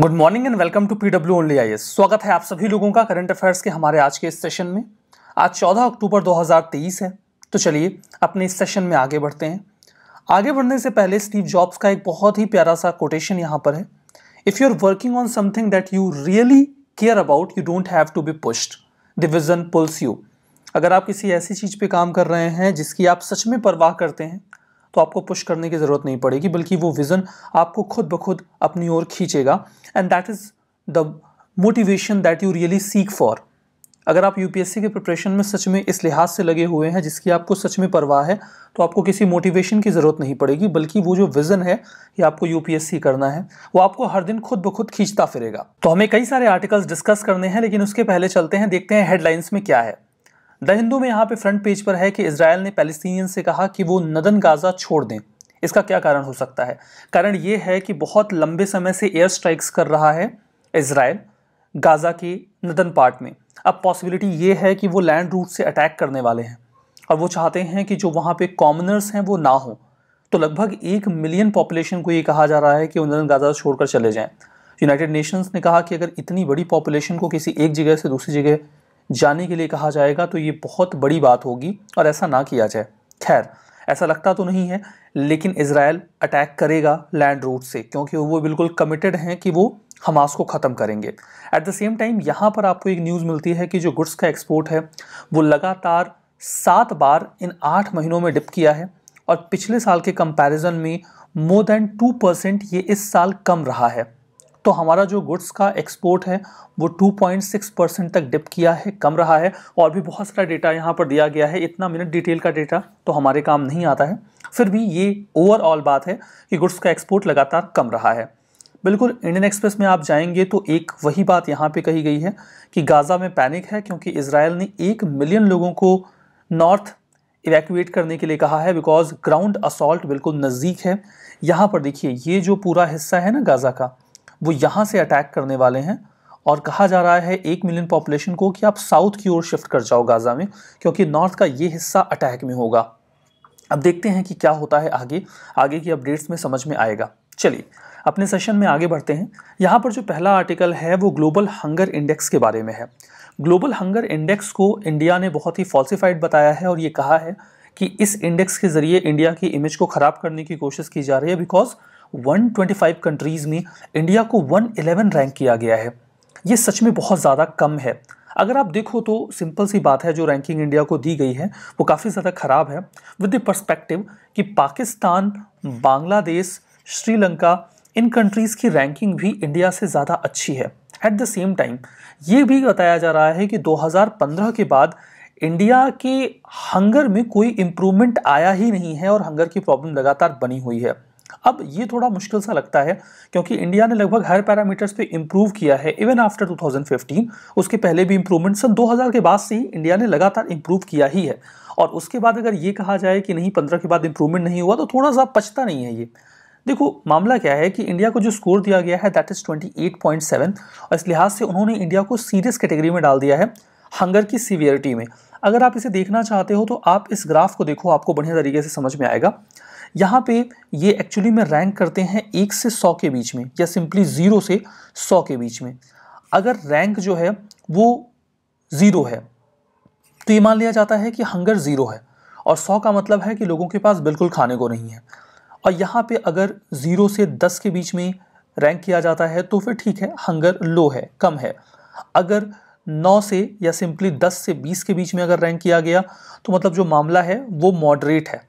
good morning and welcome to P W only I स्वागत है आप सभी लोगों का करंट अफेयर्स के हमारे आज के इस सेशन में आज 14 अक्टूबर 2023 है तो चलिए अपने इस सेशन में आगे बढ़ते हैं आगे बढ़ने से पहले स्टीव जॉब्स का एक बहुत ही प्यारा सा कोटेशन यहाँ पर है if you are working on something that you really care about you don't have to be pushed division pulls you अगर आप किसी ऐसी चीज़ पर काम कर रहे हैं जिसकी आप सच में परवाह करते हैं तो आपको पुश करने की ज़रूरत नहीं पड़ेगी बल्कि वो विज़न आपको खुद ब खुद अपनी ओर खींचेगा and that is the motivation that you really seek for अगर आप यूपीएससी के प्रिपरेशन में सच में इस लिहाज से लगे हुए हैं जिसकी आपको सच में परवाह है तो आपको किसी मोटिवेशन की ज़रूरत नहीं पड़ेगी बल्कि वो जो विज़न है ये आपको यूपीएससी करना है वो आपको हर दिन खुद ब खुद खींचता फिरेगा तो हमें कई सारे आर्टिकल्स डिस्कस करने हैं लेकिन उसके पहले चलते हैं देखते हैं हेडलाइंस में क्या है द हिंदू में यहाँ पे फ्रंट पेज पर है कि इसराइल ने पैलेस्टीनियन से कहा कि वो नदन गाज़ा छोड़ दें इसका क्या कारण हो सकता है कारण ये है कि बहुत लंबे समय से एयर स्ट्राइक्स कर रहा है इसराइल गाज़ा के नदन पार्ट में अब पॉसिबिलिटी ये है कि वो लैंड रूट से अटैक करने वाले हैं और वो चाहते हैं कि जो वहाँ पे कॉमनर्स हैं वो ना हो तो लगभग एक मिलियन पॉपुलेशन को ये कहा जा रहा है कि वो नदन गाज़ा छोड़कर चले जाएँ यूनाइटेड नेशंस ने कहा कि अगर इतनी बड़ी पॉपुलेशन को किसी एक जगह से दूसरी जगह जाने के लिए कहा जाएगा तो ये बहुत बड़ी बात होगी और ऐसा ना किया जाए खैर ऐसा लगता तो नहीं है लेकिन इसराइल अटैक करेगा लैंड रूट से क्योंकि वो बिल्कुल कमिटेड हैं कि वो हमास को ख़त्म करेंगे एट द सेम टाइम यहाँ पर आपको एक न्यूज़ मिलती है कि जो गुड्स का एक्सपोर्ट है वो लगातार सात बार इन आठ महीनों में डिप किया है और पिछले साल के कंपैरिजन में मोर देन टू परसेंट ये इस साल कम रहा है तो हमारा जो गुड्स का एक्सपोर्ट है वो 2.6 परसेंट तक डिप किया है कम रहा है और भी बहुत सारा डेटा यहाँ पर दिया गया है इतना मिनट डिटेल का डेटा तो हमारे काम नहीं आता है फिर भी ये ओवरऑल बात है कि गुड्स का एक्सपोर्ट लगातार कम रहा है बिल्कुल इंडियन एक्सप्रेस में आप जाएंगे तो एक वही बात यहाँ पर कही गई है कि गाज़ा में पैनिक है क्योंकि इसराइल ने एक मिलियन लोगों को नॉर्थ इवैक्यूएट करने के लिए कहा है बिकॉज ग्राउंड असॉल्ट बिल्कुल नज़दीक है यहाँ पर देखिए ये जो पूरा हिस्सा है ना गाज़ा का वो यहाँ से अटैक करने वाले हैं और कहा जा रहा है एक मिलियन पॉपुलेशन को कि आप साउथ की ओर शिफ्ट कर जाओ गाज़ा में क्योंकि नॉर्थ का ये हिस्सा अटैक में होगा अब देखते हैं कि क्या होता है आगे आगे की अपडेट्स में समझ में आएगा चलिए अपने सेशन में आगे बढ़ते हैं यहाँ पर जो पहला आर्टिकल है वो ग्लोबल हंगर इंडेक्स के बारे में है ग्लोबल हंगर इंडेक्स को इंडिया ने बहुत ही फॉल्सिफाइड बताया है और ये कहा है कि इस इंडेक्स के ज़रिए इंडिया की इमेज को ख़राब करने की कोशिश की जा रही है बिकॉज 125 कंट्रीज़ में इंडिया को 111 रैंक किया गया है ये सच में बहुत ज़्यादा कम है अगर आप देखो तो सिंपल सी बात है जो रैंकिंग इंडिया को दी गई है वो काफ़ी ज़्यादा ख़राब है विद द परस्पेक्टिव कि पाकिस्तान बांग्लादेश श्रीलंका इन कंट्रीज़ की रैंकिंग भी इंडिया से ज़्यादा अच्छी है एट द सेम टाइम ये भी बताया जा रहा है कि 2015 के बाद इंडिया के हंगर में कोई इम्प्रूवमेंट आया ही नहीं है और हंगर की प्रॉब्लम लगातार बनी हुई है अब ये थोड़ा मुश्किल सा लगता है क्योंकि इंडिया ने लगभग हर पैरामीटर्स पे इम्प्रूव किया है इवन आफ्टर 2015 उसके पहले भी इम्प्रूवमेंट सन 2000 के बाद से ही इंडिया ने लगातार इम्प्रूव किया ही है और उसके बाद अगर ये कहा जाए कि नहीं पंद्रह के बाद इम्प्रूवमेंट नहीं हुआ तो थोड़ा सा पचता नहीं है ये देखो मामला क्या है कि इंडिया को जो स्कोर दिया गया है दैट इज़ ट्वेंटी और इस लिहाज से उन्होंने इंडिया को सीरियस कैटेगरी में डाल दिया है हंगर की सीवियरिटी में अगर आप इसे देखना चाहते हो तो आप इस ग्राफ को देखो आपको बढ़िया तरीके से समझ में आएगा यहाँ पे ये एक्चुअली में रैंक करते हैं एक से सौ के बीच में या सिंपली ज़ीरो से सौ के बीच में अगर रैंक जो है वो ज़ीरो है तो ये मान लिया जाता है कि हंगर ज़ीरो है और सौ का मतलब है कि लोगों के पास बिल्कुल खाने को नहीं है और यहाँ पे अगर ज़ीरो से दस के बीच में रैंक किया जाता है तो फिर ठीक है हंगर लो है कम है अगर नौ से या सिंपली दस से बीस के बीच में अगर रैंक किया गया तो मतलब जो मामला है वो मॉडरेट है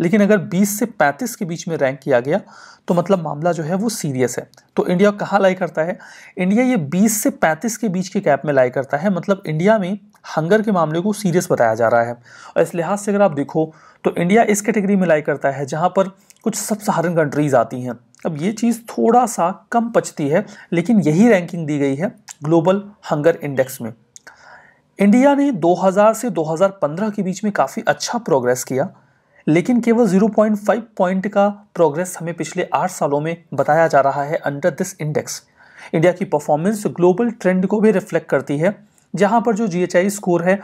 लेकिन अगर 20 से 35 के बीच में रैंक किया गया तो मतलब मामला जो है वो सीरियस है तो इंडिया कहाँ लाई करता है इंडिया ये 20 से 35 के बीच के कैप में लाई करता है मतलब इंडिया में हंगर के मामले को सीरियस बताया जा रहा है और इस लिहाज से अगर आप देखो तो इंडिया इस कैटेगरी में लाई करता है जहाँ पर कुछ सब सहारन कंट्रीज़ आती हैं अब ये चीज़ थोड़ा सा कम पचती है लेकिन यही रैंकिंग दी गई है ग्लोबल हंगर इंडेक्स में इंडिया ने 2000 से 2015 के बीच में काफ़ी अच्छा प्रोग्रेस किया लेकिन केवल 0.5 पॉइंट का प्रोग्रेस हमें पिछले आठ सालों में बताया जा रहा है अंडर दिस इंडेक्स इंडिया की परफॉर्मेंस ग्लोबल ट्रेंड को भी रिफ्लेक्ट करती है जहां पर जो जी स्कोर है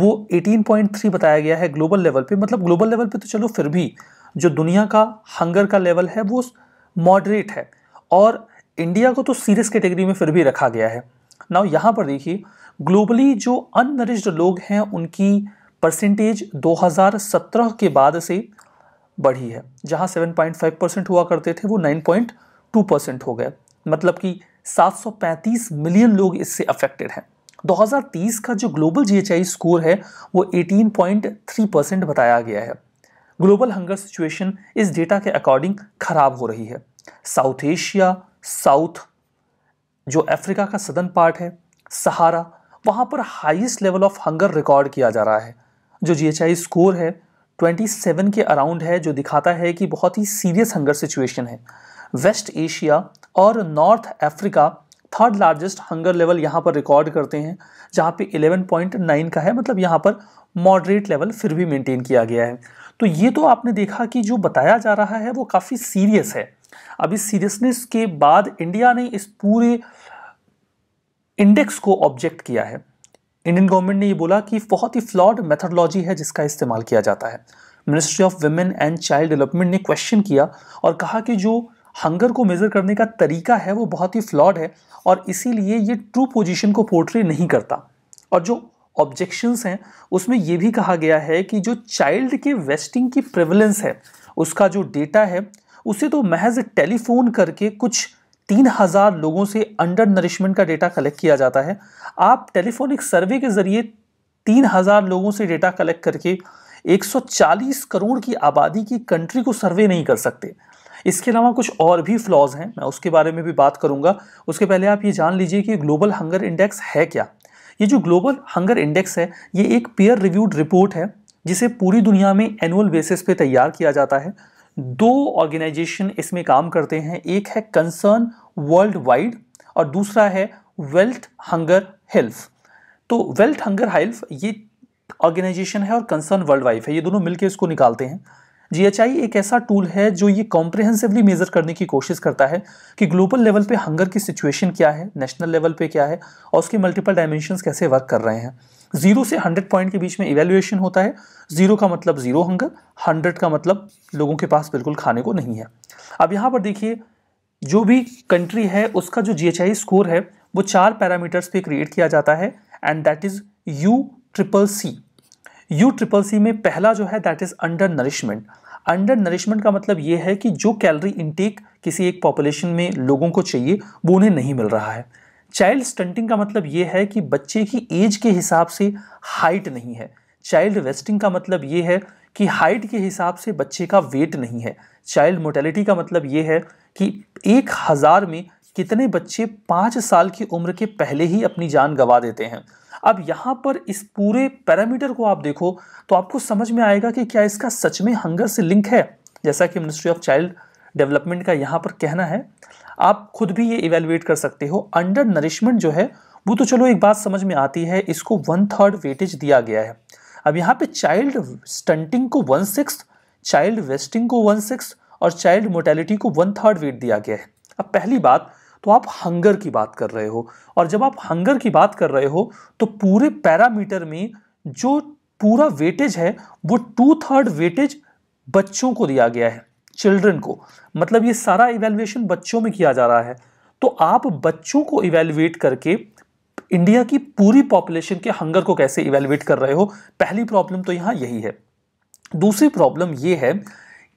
वो 18.3 बताया गया है ग्लोबल लेवल पे मतलब ग्लोबल लेवल पे तो चलो फिर भी जो दुनिया का हंगर का लेवल है वो मॉडरेट है और इंडिया को तो सीरियस कैटेगरी में फिर भी रखा गया है नाउ यहाँ पर देखिए ग्लोबली जो अननरिश्ड लोग हैं उनकी परसेंटेज 2017 के बाद से बढ़ी है जहां 7.5 परसेंट हुआ करते थे वो 9.2 परसेंट हो गए मतलब कि 735 मिलियन लोग इससे अफेक्टेड हैं 2030 का जो ग्लोबल जी स्कोर है वो 18.3 परसेंट बताया गया है ग्लोबल हंगर सिचुएशन इस डेटा के अकॉर्डिंग खराब हो रही है साउथ एशिया साउथ जो अफ्रीका का सदन पार्ट है सहारा वहाँ पर highest level of hunger record किया जा रहा है जो जी स्कोर है 27 के अराउंड है जो दिखाता है कि बहुत ही सीरियस हंगर सिचुएशन है वेस्ट एशिया और north Africa third largest hunger level यहाँ पर रिकॉर्ड करते हैं जहाँ पे 11.9 का है मतलब यहाँ पर मॉडरेट लेवल फिर भी मेंटेन किया गया है तो ये तो आपने देखा कि जो बताया जा रहा है वो काफ़ी सीरियस है अब इस सीरियसनेस के बाद इंडिया ने इस पूरे इंडेक्स को ऑब्जेक्ट किया है इंडियन गवर्नमेंट ने ये बोला कि बहुत ही फ्लॉड मेथडोलॉजी है जिसका इस्तेमाल किया जाता है ministry of women and child development ने क्वेश्चन किया और कहा कि जो हंगर को मेज़र करने का तरीका है वो बहुत ही फ्लॉड है और इसीलिए ये ट्रू पोजीशन को पोर्ट्रे नहीं करता और जो ऑब्जेक्शंस हैं उसमें ये भी कहा गया है कि जो चाइल्ड के वेस्टिंग की प्रेवलेंस है उसका जो डेटा है उसे तो महज टेलीफोन करके कुछ तीन हज़ार लोगों से अंडर नरिशमेंट का डेटा कलेक्ट किया जाता है आप टेलीफोनिक सर्वे के ज़रिए तीन हज़ार लोगों से डेटा कलेक्ट करके 140 करोड़ की आबादी की कंट्री को सर्वे नहीं कर सकते इसके अलावा कुछ और भी फ्लॉज हैं मैं उसके बारे में भी बात करूंगा उसके पहले आप ये जान लीजिए कि ग्लोबल हंगर इंडेक्स है क्या ये जो ग्लोबल हंगर इंडेक्स है ये एक पेयर रिव्यूड रिपोर्ट है जिसे पूरी दुनिया में एनुअल बेसिस पे तैयार किया जाता है दो ऑर्गेनाइजेशन इसमें काम करते हैं एक है कंसर्न वर्ल्ड वाइड और दूसरा है वेल्थ हंगर हेल्थ तो वेल्थ हंगर हेल्थ ये ऑर्गेनाइजेशन है और कंसर्न वर्ल्ड वाइड है ये दोनों मिलकर इसको निकालते हैं जी एक ऐसा टूल है जो ये कॉम्प्रिहेंसिवली मेजर करने की कोशिश करता है कि ग्लोबल लेवल पे हंगर की सिचुएशन क्या है नेशनल लेवल पे क्या है और उसके मल्टीपल डायमेंशन कैसे वर्क कर रहे हैं जीरो से हंड्रेड पॉइंट के बीच में इवेल्युएशन होता है जीरो का मतलब जीरो हंगर हंड्रेड का मतलब लोगों के पास बिल्कुल खाने को नहीं है अब यहाँ पर देखिए जो भी कंट्री है उसका जो जी स्कोर है वो चार पैरामीटर्स पे क्रिएट किया जाता है and that is U triple C U triple C में पहला जो है that is under nourishment under nourishment का मतलब ये है कि जो कैलोरी इनटेक किसी एक पॉपुलेशन में लोगों को चाहिए वो उन्हें नहीं मिल रहा है चाइल्ड स्टंटिंग का मतलब ये है कि बच्चे की एज के हिसाब से हाइट नहीं है चाइल्ड वेस्टिंग का मतलब ये है कि हाइट के हिसाब से बच्चे का वेट नहीं है चाइल्ड मोटेलिटी का मतलब ये है कि एक हज़ार में कितने बच्चे पाँच साल की उम्र के पहले ही अपनी जान गंवा देते हैं अब यहाँ पर इस पूरे पैरामीटर को आप देखो तो आपको समझ में आएगा कि क्या इसका सच में हंगर से लिंक है जैसा कि मिनिस्ट्री ऑफ चाइल्ड डेवलपमेंट का यहाँ पर कहना है आप खुद भी ये इवेलुएट कर सकते हो अंडर नरिशमेंट जो है वो तो चलो एक बात समझ में आती है इसको वन थर्ड वेटेज दिया गया है अब यहाँ पे चाइल्ड स्टंटिंग को वन सिक्स चाइल्ड वेस्टिंग को वन सिक्स और चाइल्ड मोर्टेलिटी को वन थर्ड वेट दिया गया है अब पहली बात तो आप हंगर की बात कर रहे हो और जब आप हंगर की बात कर रहे हो तो पूरे पैरामीटर में जो पूरा वेटेज है वो टू थर्ड वेटेज बच्चों को दिया गया है चिल्ड्रन को मतलब ये सारा इवेल्युएशन बच्चों में किया जा रहा है तो आप बच्चों को इवेल्युएट करके इंडिया की पूरी पॉपुलेशन के हंगर को कैसे इवेल्युएट कर रहे हो पहली प्रॉब्लम तो यहाँ यही है दूसरी प्रॉब्लम ये है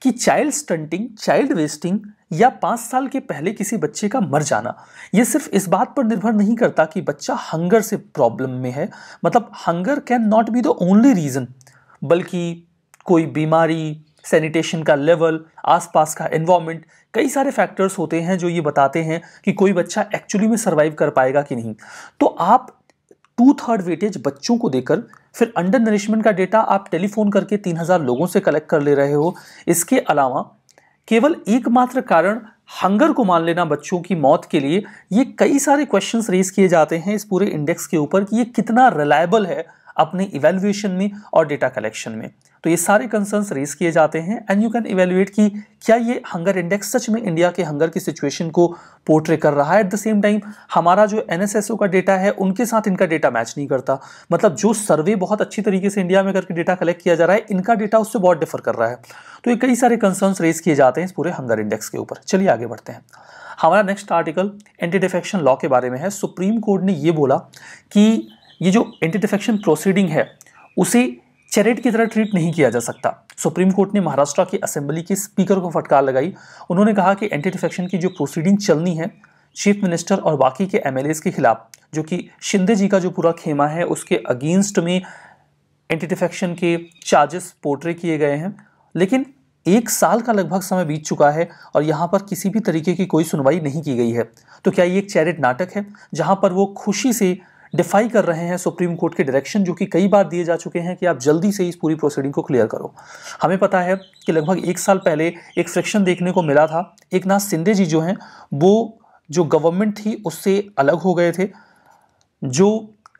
कि चाइल्ड स्टंटिंग चाइल्ड वेस्टिंग या पाँच साल के पहले किसी बच्चे का मर जाना ये सिर्फ इस बात पर निर्भर नहीं करता कि बच्चा हंगर से प्रॉब्लम में है मतलब hunger can not be the only reason बल्कि कोई बीमारी सैनिटेशन का लेवल आसपास का एनवायरनमेंट कई सारे फैक्टर्स होते हैं जो ये बताते हैं कि कोई बच्चा एक्चुअली में सर्वाइव कर पाएगा कि नहीं तो आप टू थर्ड वेटेज बच्चों को देकर फिर अंडर नरिशमेंट का डेटा आप टेलीफोन करके तीन हज़ार लोगों से कलेक्ट कर ले रहे हो इसके अलावा केवल एकमात्र कारण हंगर को मान लेना बच्चों की मौत के लिए ये कई सारे क्वेश्चंस रेज किए जाते हैं इस पूरे इंडेक्स के ऊपर कि ये कितना रिलायबल है अपने इवेल्युएशन में और डेटा कलेक्शन में तो ये सारे कंसर्न्स रेज किए जाते हैं एंड यू कैन इवेल्युएट कि क्या ये हंगर इंडेक्स सच में इंडिया के हंगर की सिचुएशन को पोर्ट्रे कर रहा है एट द सेम टाइम हमारा जो एन का डेटा है उनके साथ इनका डेटा मैच नहीं करता मतलब जो सर्वे बहुत अच्छी तरीके से इंडिया में करके डेटा कलेक्ट किया जा रहा है इनका डेटा उससे बहुत डिफर कर रहा है तो ये कई सारे कंसर्न्स रेज किए जाते हैं इस पूरे हंगर इंडेक्स के ऊपर चलिए आगे बढ़ते हैं हमारा next article anti defection law के बारे में है सुप्रीम कोर्ट ने ये बोला कि ये जो एंटी डिफेक्शन प्रोसीडिंग है उसे चैरिट की तरह ट्रीट नहीं किया जा सकता सुप्रीम कोर्ट ने महाराष्ट्र की असेंबली के स्पीकर को फटकार लगाई उन्होंने कहा कि एंटी डिफेक्शन की जो प्रोसीडिंग चलनी है चीफ मिनिस्टर और बाकी के एम के खिलाफ जो कि शिंदे जी का जो पूरा खेमा है उसके अगेंस्ट में एंटी डिफेक्शन के चार्जेस पोर्ट्रे किए गए हैं लेकिन एक साल का लगभग समय बीत चुका है और यहाँ पर किसी भी तरीके की कोई सुनवाई नहीं की गई है तो क्या ये एक चैरिट नाटक है जहाँ पर वो खुशी से डिफाई कर रहे हैं सुप्रीम कोर्ट के डायरेक्शन जो कि कई बार दिए जा चुके हैं कि आप जल्दी से इस पूरी प्रोसीडिंग को क्लियर करो हमें पता है कि लगभग एक साल पहले एक फ्रिक्शन देखने को मिला था एक नाथ सिंधे जी जो हैं वो जो गवर्नमेंट थी उससे अलग हो गए थे जो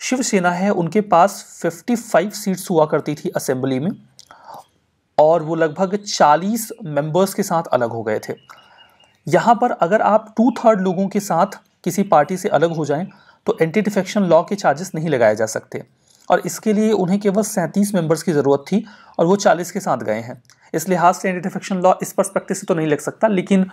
शिवसेना है उनके पास 55 सीट्स हुआ करती थी असेंबली में और वो लगभग 40 मेंबर्स के साथ अलग हो गए थे यहाँ पर अगर आप टू थर्ड लोगों के साथ किसी पार्टी से अलग हो जाएं तो एंटी डिफेक्शन लॉ के चार्जेस नहीं लगाए जा सकते और इसके लिए उन्हें केवल सैंतीस मेंबर्स की ज़रूरत थी और वो चालीस के साथ गए हैं इस लिहाज से एंटी डिफेक्शन लॉ इस परस्पेक्टिव से तो नहीं लग सकता लेकिन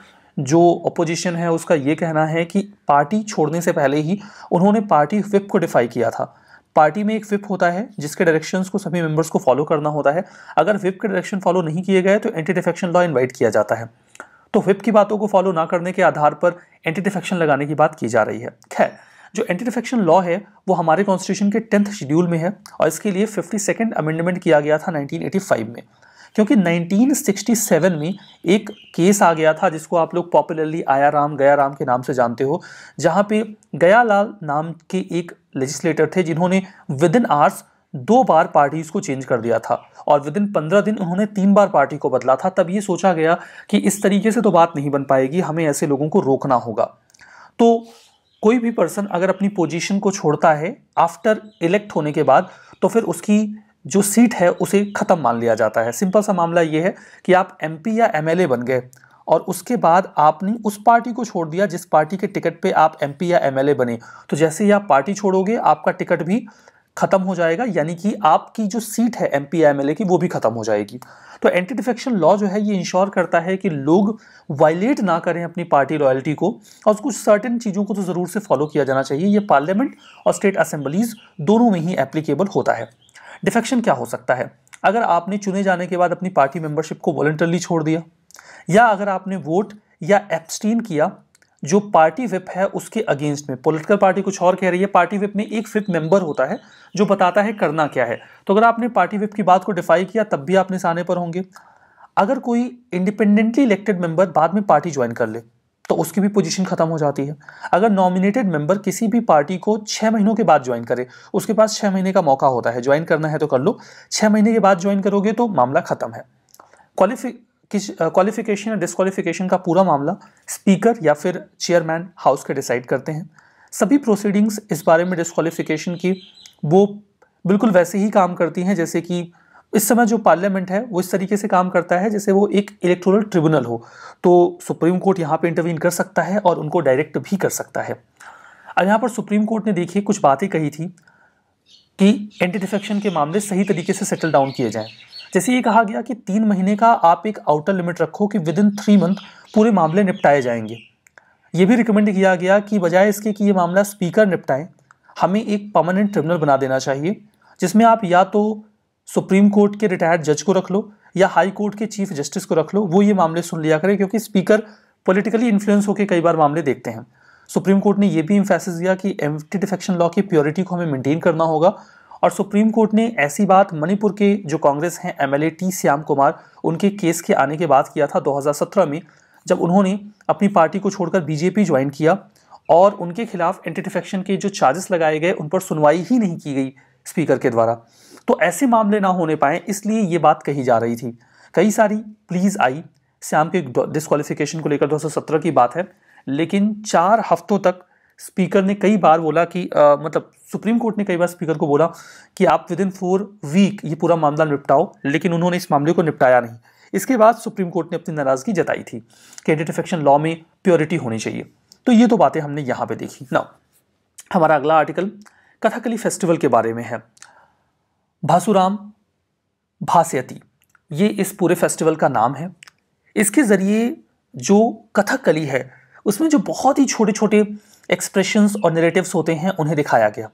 जो अपोजिशन है उसका ये कहना है कि पार्टी छोड़ने से पहले ही उन्होंने पार्टी विप को डिफाई किया था पार्टी में एक विप होता है जिसके डायरेक्शंस को सभी मेंबर्स को फॉलो करना होता है अगर विप के डायरेक्शन फॉलो नहीं किए गए तो एंटी डिफेक्शन लॉ इन्वाइट किया जाता है तो विप की बातों को फॉलो ना करने के आधार पर एंटी डिफेक्शन लगाने की बात की जा रही है खैर जो एंटी डिफेक्शन लॉ है वो हमारे कॉन्स्टिट्यूशन के टेंथ शेड्यूल में है और इसके लिए फिफ्टी सेकेंड अमेंडमेंट किया गया था 1985 में क्योंकि 1967 में एक केस आ गया था जिसको आप लोग पॉपुलरली आया राम गया राम के नाम से जानते हो जहाँ पे गया लाल नाम के एक लेजिस्लेटर थे जिन्होंने विद इन आवर्स दो बार पार्टीज़ को चेंज कर दिया था और विद इन पंद्रह दिन उन्होंने तीन बार पार्टी को बदला था तब ये सोचा गया कि इस तरीके से तो बात नहीं बन पाएगी हमें ऐसे लोगों को रोकना होगा तो कोई भी पर्सन अगर अपनी पोजीशन को छोड़ता है आफ्टर इलेक्ट होने के बाद तो फिर उसकी जो सीट है उसे ख़त्म मान लिया जाता है सिंपल सा मामला ये है कि आप एमपी या एमएलए बन गए और उसके बाद आपने उस पार्टी को छोड़ दिया जिस पार्टी के टिकट पे आप एमपी या एमएलए बने तो जैसे ही आप पार्टी छोड़ोगे आपका टिकट भी खत्म हो जाएगा यानी कि आपकी जो सीट है M P M L A की वो भी खत्म हो जाएगी तो एंटी डिफेक्शन लॉ जो है ये इंश्योर करता है कि लोग वायलेट ना करें अपनी पार्टी लॉयल्टी को और कुछ सर्टेन चीज़ों को तो ज़रूर से फॉलो किया जाना चाहिए ये पार्लियामेंट और स्टेट असेंबलीज दोनों में ही एप्लीकेबल होता है डिफेक्शन क्या हो सकता है अगर आपने चुने जाने के बाद अपनी पार्टी मेंबरशिप को वॉल्टरली छोड़ दिया या अगर आपने वोट या एप्सटीन किया जो पार्टी विप है उसके अगेंस्ट में पॉलिटिकल पार्टी कुछ और कह रही है पार्टी विप में एक विप मेंबर होता है जो बताता है करना क्या है तो अगर आपने पार्टी विप की बात को डिफाई किया तब भी आप निशाने पर होंगे अगर कोई इंडिपेंडेंटली इलेक्टेड मेंबर बाद में पार्टी ज्वाइन कर ले तो उसकी भी पोजीशन खत्म हो जाती है अगर नॉमिनेटेड मेंबर किसी भी पार्टी को छः महीनों के बाद ज्वाइन करे उसके पास छः महीने का मौका होता है ज्वाइन करना है तो कर लो छः महीने के बाद ज्वाइन करोगे तो मामला खत्म है क्वालिफिक किस क्वालिफिकेशन या डिसक्वालिफिकेशन का पूरा मामला स्पीकर या फिर चेयरमैन हाउस के डिसाइड करते हैं सभी प्रोसीडिंग्स इस बारे में डिसक्वालिफिकेशन की वो बिल्कुल वैसे ही काम करती हैं जैसे कि इस समय जो पार्लियामेंट है वो इस तरीके से काम करता है जैसे वो एक इलेक्टोरल ट्रिब्यूनल हो तो सुप्रीम कोर्ट यहाँ पे इंटरवीन कर सकता है और उनको डायरेक्ट भी कर सकता है अब यहाँ पर सुप्रीम कोर्ट ने देखिए कुछ बातें कही थी कि एंटी डिफेक्शन के मामले सही तरीके से सेटल डाउन किए जाएं जैसे ये कहा गया कि तीन महीने का आप एक आउटर लिमिट रखो कि विद इन थ्री मंथ पूरे मामले निपटाए जाएंगे ये भी रिकमेंड किया गया कि बजाय इसके कि ये मामला स्पीकर निपटाएं हमें एक परमानेंट ट्रिब्यूनल बना देना चाहिए जिसमें आप या तो सुप्रीम कोर्ट के रिटायर्ड जज को रख लो या हाई कोर्ट के चीफ जस्टिस को रख लो वो ये मामले सुन लिया करें क्योंकि स्पीकर पॉलिटिकली इन्फ्लुएंस होकर कई बार मामले देखते हैं सुप्रीम कोर्ट ने यह भी इम्फेसिस दिया कि एंटी डिफेक्शन लॉ की प्योरिटी को हमें मेंटेन करना होगा और सुप्रीम कोर्ट ने ऐसी बात मणिपुर के जो कांग्रेस हैं एमएलए टी श्याम कुमार उनके केस के आने के बाद किया था 2017 में जब उन्होंने अपनी पार्टी को छोड़कर बीजेपी ज्वाइन किया और उनके खिलाफ एंटी डिफेक्शन के जो चार्जेस लगाए गए उन पर सुनवाई ही नहीं की गई स्पीकर के द्वारा तो ऐसे मामले ना होने पाए इसलिए ये बात कही जा रही थी कई सारी प्लीज़ आई श्याम के डिस्कालिफिकेशन को लेकर 2017 की बात है लेकिन चार हफ्तों तक स्पीकर ने कई बार बोला कि आ, मतलब सुप्रीम कोर्ट ने कई बार स्पीकर को बोला कि आप विद इन फोर वीक ये पूरा मामला निपटाओ लेकिन उन्होंने इस मामले को निपटाया नहीं इसके बाद सुप्रीम कोर्ट ने अपनी नाराज़गी जताई थी कि इफेक्शन लॉ में प्योरिटी होनी चाहिए तो ये तो बातें हमने यहाँ पर देखी ना हमारा अगला आर्टिकल कथकली फेस्टिवल के बारे में है भासुराम भास्यती ये इस पूरे फेस्टिवल का नाम है इसके ज़रिए जो कथकली है उसमें जो बहुत ही छोटे छोटे एक्सप्रेशंस और नेरेटिव्स होते हैं उन्हें दिखाया गया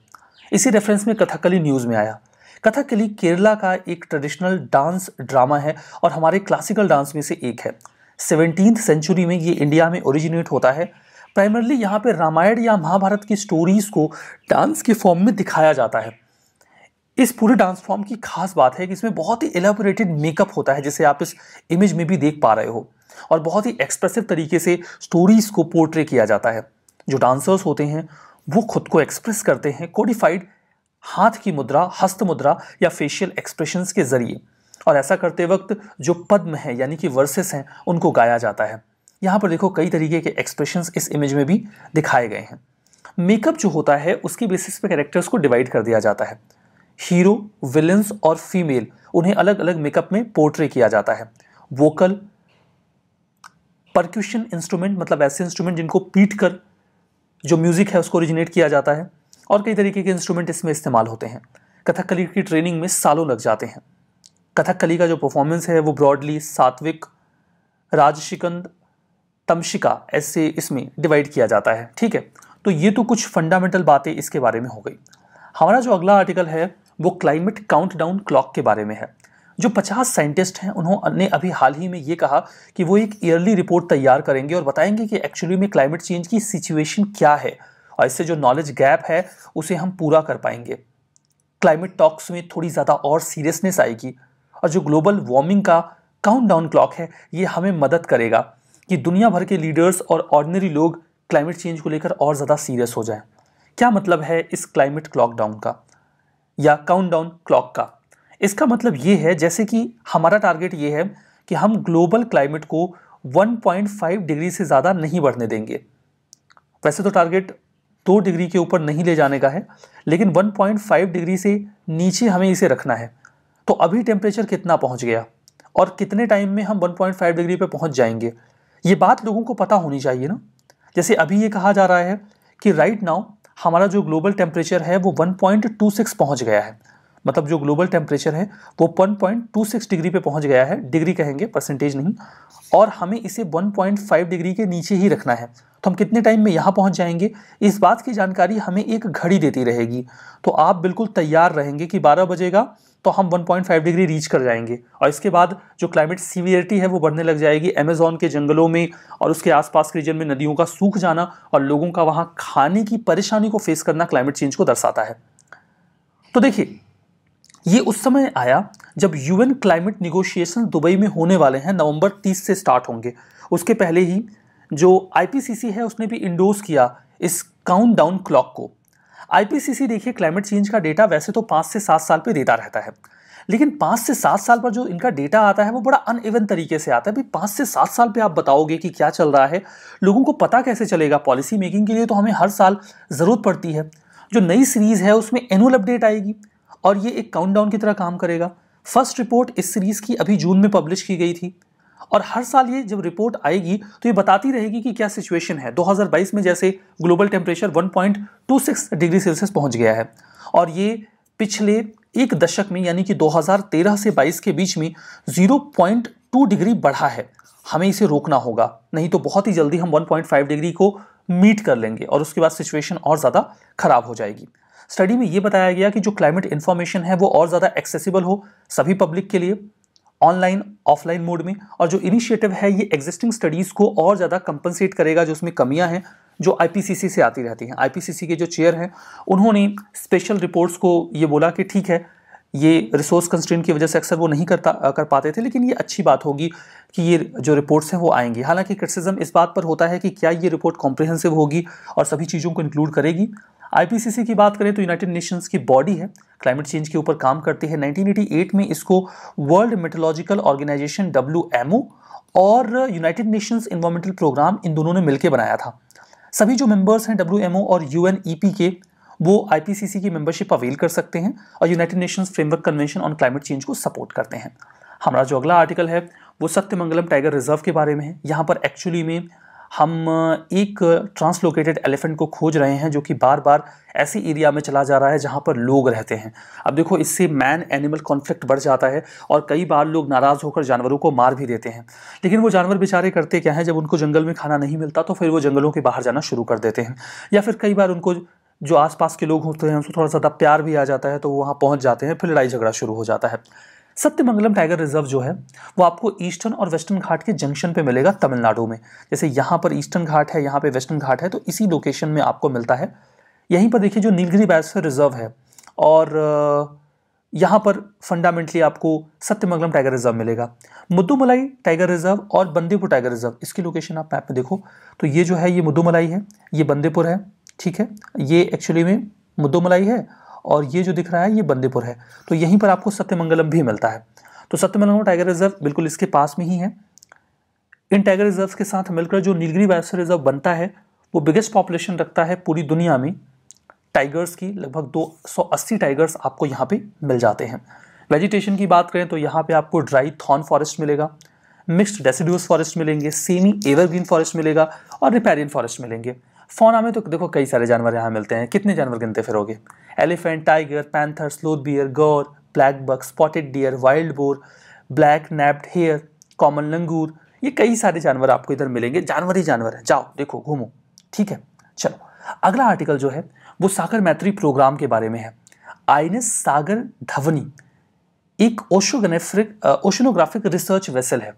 इसी रेफरेंस में कथकली न्यूज़ में आया कथकली केरला का एक ट्रेडिशनल डांस ड्रामा है और हमारे क्लासिकल डांस में से एक है सेवनटीन सेंचुरी में ये इंडिया में ओरिजिनेट होता है प्राइमरली यहाँ पर रामायण या महाभारत की स्टोरीज़ को डांस के फॉर्म में दिखाया जाता है इस पूरे डांस फॉर्म की खास बात है कि इसमें बहुत ही एलाबोरेटेड मेकअप होता है जिसे आप इस इमेज में भी देख पा रहे हो और बहुत ही एक्सप्रेसिव तरीके से स्टोरीज़ को पोर्ट्रे किया जाता है जो डांसर्स होते हैं वो खुद को एक्सप्रेस करते हैं कोडिफाइड हाथ की मुद्रा हस्त मुद्रा या फेशियल एक्सप्रेशंस के ज़रिए और ऐसा करते वक्त जो पद्म है यानी कि वर्सेस हैं उनको गाया जाता है यहाँ पर देखो कई तरीके के एक्सप्रेशंस इस इमेज में भी दिखाए गए हैं मेकअप जो होता है उसके बेसिस पे कैरेक्टर्स को डिवाइड कर दिया जाता है हीरो विलन्स और फीमेल उन्हें अलग अलग मेकअप में पोर्ट्रे किया जाता है वोकल परक्यूशन इंस्ट्रूमेंट मतलब ऐसे इंस्ट्रूमेंट जिनको पीट कर जो म्यूज़िक है उसको ओरिजिनेट किया जाता है और कई तरीके के इंस्ट्रूमेंट इसमें इस्तेमाल होते हैं कथकली की ट्रेनिंग में सालों लग जाते हैं कथकली का जो परफॉर्मेंस है वो ब्रॉडली सात्विक राजशिकंद तमशिका ऐसे इसमें डिवाइड किया जाता है ठीक है तो ये तो कुछ फंडामेंटल बातें इसके बारे में हो गई हमारा जो अगला आर्टिकल है वो क्लाइमेट काउंटडाउन क्लॉक के बारे में है जो 50 साइंटिस्ट हैं उन्होंने अभी हाल ही में ये कहा कि वो एक ईयरली रिपोर्ट तैयार करेंगे और बताएंगे कि एक्चुअली में क्लाइमेट चेंज की सिचुएशन क्या है और इससे जो नॉलेज गैप है उसे हम पूरा कर पाएंगे क्लाइमेट टॉक्स में थोड़ी ज़्यादा और सीरियसनेस आएगी और जो ग्लोबल वार्मिंग का डाउन क्लॉक है ये हमें मदद करेगा कि दुनिया भर के लीडर्स और ऑर्डनरी लोग क्लाइमेट चेंज को लेकर और ज़्यादा सीरियस हो जाएं क्या मतलब है इस क्लाइमेट क्लॉकडाउन का या डाउन क्लॉक का इसका मतलब ये है जैसे कि हमारा टारगेट ये है कि हम ग्लोबल क्लाइमेट को 1.5 डिग्री से ज़्यादा नहीं बढ़ने देंगे वैसे तो टारगेट दो डिग्री के ऊपर नहीं ले जाने का है लेकिन 1.5 डिग्री से नीचे हमें इसे रखना है तो अभी टेम्परेचर कितना पहुंच गया और कितने टाइम में हम 1.5 डिग्री पर पहुंच जाएंगे ये बात लोगों को पता होनी चाहिए ना जैसे अभी ये कहा जा रहा है कि राइट नाउ हमारा जो ग्लोबल टेम्परेचर है वो 1.26 पहुंच गया है मतलब जो ग्लोबल टेम्परेचर है वो 1.26 डिग्री पे पहुंच गया है डिग्री कहेंगे परसेंटेज नहीं और हमें इसे 1.5 डिग्री के नीचे ही रखना है तो हम कितने टाइम में यहाँ पहुँच जाएंगे इस बात की जानकारी हमें एक घड़ी देती रहेगी तो आप बिल्कुल तैयार रहेंगे कि बारह बजेगा तो हम 1.5 डिग्री रीच कर जाएंगे और इसके बाद जो क्लाइमेट सीवियरिटी है वो बढ़ने लग जाएगी अमेजोन के जंगलों में और उसके आसपास के रीजन में नदियों का सूख जाना और लोगों का वहाँ खाने की परेशानी को फेस करना क्लाइमेट चेंज को दर्शाता है तो देखिए ये उस समय आया जब यूएन क्लाइमेट निगोशिएशन दुबई में होने वाले हैं नवंबर 30 से स्टार्ट होंगे उसके पहले ही जो आईपीसीसी है उसने भी इंडोर्स किया इस काउंटडाउन क्लॉक को आईपीसीसी देखिए क्लाइमेट चेंज का डेटा वैसे तो पाँच से सात साल पर देता रहता है लेकिन पाँच से सात साल पर जो इनका डेटा आता है वो बड़ा अनइवन तरीके से आता है भाई पाँच से सात साल पे आप बताओगे कि क्या चल रहा है लोगों को पता कैसे चलेगा पॉलिसी मेकिंग के लिए तो हमें हर साल ज़रूरत पड़ती है जो नई सीरीज़ है उसमें एनुअल अपडेट आएगी और ये एक काउंटडाउन की तरह काम करेगा फर्स्ट रिपोर्ट इस सीरीज़ की अभी जून में पब्लिश की गई थी और हर साल ये जब रिपोर्ट आएगी तो ये बताती रहेगी कि क्या सिचुएशन है 2022 में जैसे ग्लोबल टेम्परेचर 1.26 डिग्री सेल्सियस पहुंच गया है और ये पिछले एक दशक में यानी कि 2013 से 22 के बीच में 0.2 डिग्री बढ़ा है हमें इसे रोकना होगा नहीं तो बहुत ही जल्दी हम 1.5 डिग्री को मीट कर लेंगे और उसके बाद सिचुएशन और ज़्यादा खराब हो जाएगी स्टडी में ये बताया गया कि जो क्लाइमेट इन्फॉर्मेशन है वो और ज़्यादा एक्सेसिबल हो सभी पब्लिक के लिए ऑनलाइन ऑफलाइन मोड में और जो इनिशिएटिव है ये एग्जिस्टिंग स्टडीज़ को और ज़्यादा कंपनसेट करेगा जो उसमें कमियाँ हैं जो आईपीसीसी से आती रहती हैं आईपीसीसी के जो चेयर हैं उन्होंने स्पेशल रिपोर्ट्स को ये बोला कि ठीक है ये रिसोर्स कंस्ट्रेंट की वजह से अक्सर वो नहीं करता कर पाते थे लेकिन ये अच्छी बात होगी कि ये जो रिपोर्ट्स हैं वो आएंगी हालांकि क्रिटिसिज्म इस बात पर होता है कि क्या ये रिपोर्ट कॉम्प्रिहेंसिव होगी और सभी चीज़ों को इंक्लूड करेगी आईपीसीसी की बात करें तो यूनाइटेड नेशंस की बॉडी है क्लाइमेट चेंज के ऊपर काम करती है 1988 में इसको वर्ल्ड मेटोलॉजिकल ऑर्गेनाइजेशन डब्ल्यू और यूनाइटेड नेशंस इन्वायरमेंटल प्रोग्राम इन दोनों ने मिलकर बनाया था सभी जो मेंबर्स हैं डब्ल्यू और यू e के वो आई की मेंबरशिप अवेल कर सकते हैं और United Nations framework convention on climate change को सपोर्ट करते हैं हमारा जो अगला आर्टिकल है वो सत्यमंगलम टाइगर रिजर्व के बारे में है यहाँ पर एक्चुअली में हम एक ट्रांसलोकेटेड एलिफेंट को खोज रहे हैं जो कि बार बार ऐसी एरिया में चला जा रहा है जहाँ पर लोग रहते हैं अब देखो इससे मैन एनिमल कॉन्फ्लिक्ट बढ़ जाता है और कई बार लोग नाराज़ होकर जानवरों को मार भी देते हैं लेकिन वो जानवर बेचारे करते क्या हैं जब उनको जंगल में खाना नहीं मिलता तो फिर वो जंगलों के बाहर जाना शुरू कर देते हैं या फिर कई बार उनको जो आसपास के लोग होते हैं उनसे थोड़ा सा प्यार भी आ जाता है तो वो वहाँ पहुँच जाते हैं फिर लड़ाई झगड़ा शुरू हो जाता है सत्यमंगलम टाइगर रिजर्व जो है वो आपको ईस्टर्न और वेस्टर्न घाट के जंक्शन पे मिलेगा तमिलनाडु में जैसे यहाँ पर ईस्टर्न घाट है यहाँ पे वेस्टर्न घाट है तो इसी लोकेशन में आपको मिलता है यहीं पर देखिए जो नीलगिरी बायोस्फीयर रिजर्व है और यहाँ पर फंडामेंटली आपको सत्यमंगलम टाइगर रिजर्व मिलेगा मुद्दुमलाई टाइगर रिजर्व और बंदीपुर टाइगर रिजर्व इसकी लोकेशन आप मैप में देखो तो ये जो है ये मुद्दूमलाई है ये बंदीपुर है ठीक है ये एक्चुअली में मुद्दुमलाई है और ये जो दिख रहा है ये बंदेपुर है तो यहीं पर आपको सत्यमंगलम भी मिलता है तो सत्यमंगलम टाइगर रिजर्व बिल्कुल इसके पास में ही है इन टाइगर रिजर्व के साथ मिलकर जो नीलगिरी वायस रिजर्व बनता है वो बिगेस्ट पॉपुलेशन रखता है पूरी दुनिया में टाइगर्स की लगभग 280 टाइगर्स आपको यहाँ पे मिल जाते हैं वेजिटेशन की बात करें तो यहाँ पे आपको ड्राई थॉर्न फॉरेस्ट मिलेगा मिक्स्ड डेसिड्यूस फॉरेस्ट मिलेंगे सेमी एवरग्रीन फॉरेस्ट मिलेगा और रिपेरियन फॉरेस्ट मिलेंगे फोना में तो देखो कई सारे जानवर यहाँ मिलते हैं कितने जानवर गिनते फिरोगे elephant tiger panther sloth bear gaur black buck spotted deer wild boar black naped hare common langur ये कई सारे जानवर आपको इधर मिलेंगे जानवर ही जानवर है जाओ देखो घूमो ठीक है चलो अगला आर्टिकल जो है वो सागर मैत्री प्रोग्राम के बारे में है आईने सागर धवनी एक ओशोगनेफ्रिक ओशनोग्राफिक रिसर्च वेसल है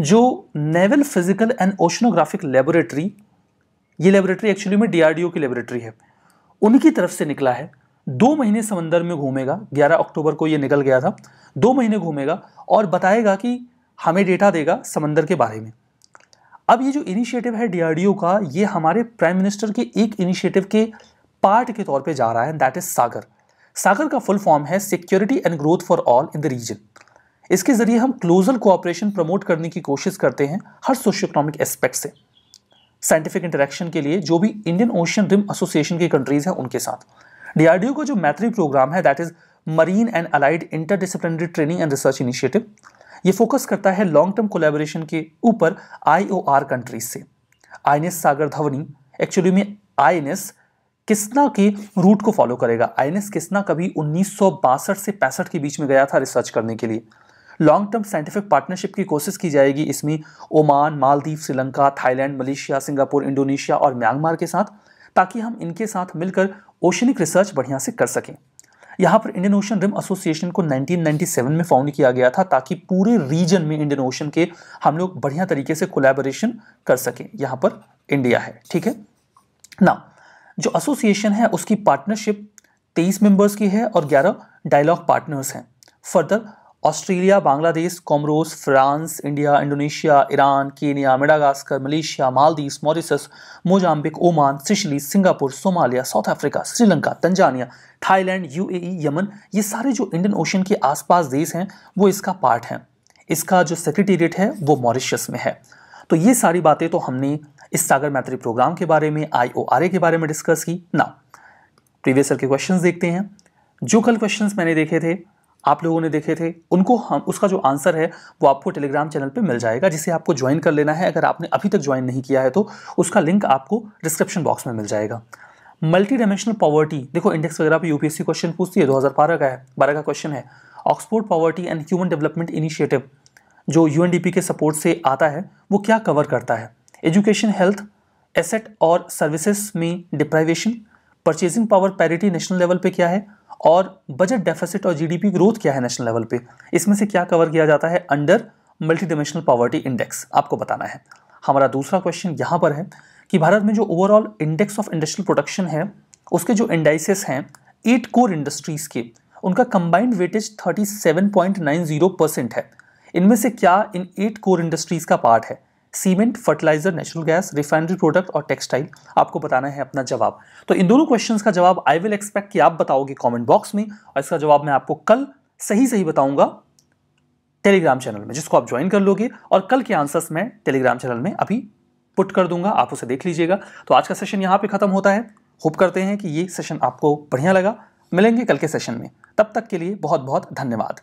जो naval physical and oceanographic laboratory ये लेबोरेटरी एक्चुअली में डीआरडीओ की लेबोरेटरी है उनकी तरफ से निकला है दो महीने समंदर में घूमेगा 11 अक्टूबर को ये निकल गया था दो महीने घूमेगा और बताएगा कि हमें डेटा देगा समंदर के बारे में अब ये जो इनिशिएटिव है डीआरडीओ का ये हमारे प्राइम मिनिस्टर के एक इनिशिएटिव के पार्ट के तौर पे जा रहा है दैट इज सागर सागर का फुल फॉर्म है security and growth for all in the region इसके जरिए हम क्लोजर कोऑपरेशन प्रमोट करने की कोशिश करते हैं हर सोशो इकोनॉमिक एस्पेक्ट से साइंटिफिक इंटरेक्शन के लिए जो भी इंडियन ओशियन रिम एसोसिएशन की कंट्रीज हैं उनके साथ डीआरडीओ का जो मैत्री प्रोग्राम है that is marine and allied interdisciplinary training and research initiative ये फोकस करता है लॉन्ग टर्म कोलेबोरेशन के ऊपर आई कंट्रीज से आई सागर धवनी एक्चुअली में आई किसना के रूट को फॉलो करेगा आई किसना कभी उन्नीस से पैंसठ के बीच में गया था रिसर्च करने के लिए लॉन्ग टर्म साइंटिफिक पार्टनरशिप की कोशिश की जाएगी इसमें Oman Maldives Sri Lanka Thailand Malaysia Singapore Indonesia और म्यांमार के साथ ताकि हम इनके साथ मिलकर ओशनिक रिसर्च बढ़िया से कर सकें यहाँ पर इंडियन ओशन रिम एसोसिएशन को 1997 में फाउंड किया गया था ताकि पूरे रीजन में इंडियन ओशन के हम लोग बढ़िया तरीके से कोलेबोरेशन कर सकें यहाँ पर इंडिया है ठीक है ना जो एसोसिएशन है उसकी पार्टनरशिप तेईस मेंबर्स की है और ग्यारह डायलॉग पार्टनर्स हैं further Australia Bangladesh Comoros France India Indonesia Iran Kenya Madagascar Malaysia Maldives Mauritius Mozambique Oman Seychelles Singapore Somalia South Africa Sri Lanka Tanzania Thailand UAE Yemen ये सारे जो इंडियन ओशन के आसपास देश हैं वो इसका पार्ट हैं इसका जो सेक्रेटेरिएट है वो मॉरिशस में है तो ये सारी बातें तो हमने इस सागर मैत्री प्रोग्राम के बारे में आई के बारे में डिस्कस की ना प्रीवियसर के क्वेश्चन देखते हैं जो कल क्वेश्चन मैंने देखे थे आप लोगों ने देखे थे उनको हम उसका जो आंसर है वो आपको टेलीग्राम चैनल पे मिल जाएगा जिसे आपको ज्वाइन कर लेना है अगर आपने अभी तक ज्वाइन नहीं किया है तो उसका लिंक आपको डिस्क्रिप्शन बॉक्स में मिल जाएगा मल्टी डायमेंशनल पॉवर्टी देखो इंडेक्स वगैरह पे यूपीएससी क्वेश्चन पूछती है दो का है बारह का क्वेश्चन है Oxford poverty and human development initiative जो यू के सपोर्ट से आता है वो क्या कवर करता है एजुकेशन हेल्थ एसेट और सर्विसेस में deprivation purchasing power parity national level पर क्या है और बजट डेफिसिट और जीडीपी ग्रोथ क्या है नेशनल लेवल पे इसमें से क्या कवर किया जाता है under multi dimensional poverty index आपको बताना है हमारा दूसरा क्वेश्चन यहाँ पर है कि भारत में जो overall index of industrial production है उसके जो इंडाइसिस हैं एट कोर इंडस्ट्रीज़ के उनका कंबाइंड वेटेज 37.90 परसेंट है इनमें से क्या इन एट कोर इंडस्ट्रीज़ का पार्ट है cement fertiliser natural gas refinery product और टेक्सटाइल आपको बताना है अपना जवाब तो इन दोनों क्वेश्चन का जवाब आई विल एक्सपेक्ट कि आप बताओगे कॉमेंट बॉक्स में और इसका जवाब मैं आपको कल सही सही बताऊंगा टेलीग्राम चैनल में जिसको आप ज्वाइन कर लोगे और कल के आंसर्स मैं टेलीग्राम चैनल में अभी पुट कर दूंगा आप उसे देख लीजिएगा तो आज का सेशन यहाँ पे ख़त्म होता है होप करते हैं कि ये सेशन आपको बढ़िया लगा मिलेंगे कल के सेशन में तब तक के लिए बहुत बहुत धन्यवाद